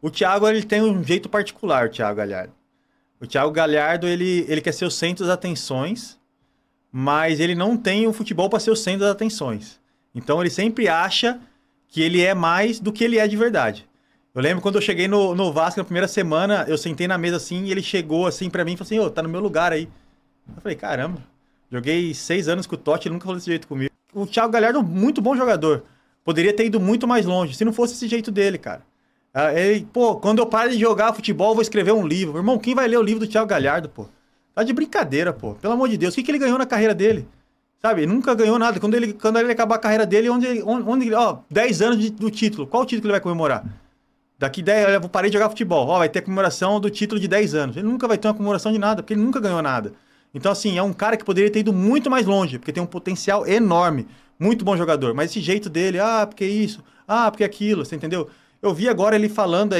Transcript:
O Thiago, ele tem um jeito particular, o Thiago Galhardo. O Thiago Galhardo, ele, ele quer ser o centro das atenções, mas ele não tem o futebol para ser o centro das atenções. Então, ele sempre acha que ele é mais do que ele é de verdade. Eu lembro quando eu cheguei no, no Vasco na primeira semana, eu sentei na mesa assim e ele chegou assim para mim e falou assim: Ô, oh, tá no meu lugar aí. Eu falei: caramba, joguei seis anos com o Totti, ele nunca falou desse jeito comigo. O Thiago Galhardo é um muito bom jogador. Poderia ter ido muito mais longe se não fosse esse jeito dele, cara. Ah, ele, pô, quando eu parar de jogar futebol, eu vou escrever um livro. Irmão, quem vai ler o livro do Thiago Galhardo, pô? Tá de brincadeira, pô. Pelo amor de Deus. O que, que ele ganhou na carreira dele? Sabe, ele nunca ganhou nada. Quando ele, quando ele acabar a carreira dele, onde, onde, ó, 10 anos de, do título. Qual título que ele vai comemorar? Daqui 10, eu parei de jogar futebol. Ó, vai ter comemoração do título de 10 anos. Ele nunca vai ter uma comemoração de nada, porque ele nunca ganhou nada. Então, assim, é um cara que poderia ter ido muito mais longe, porque tem um potencial enorme. Muito bom jogador. Mas esse jeito dele, ah, porque isso, ah, porque aquilo, você entendeu? Eu vi agora ele falando aí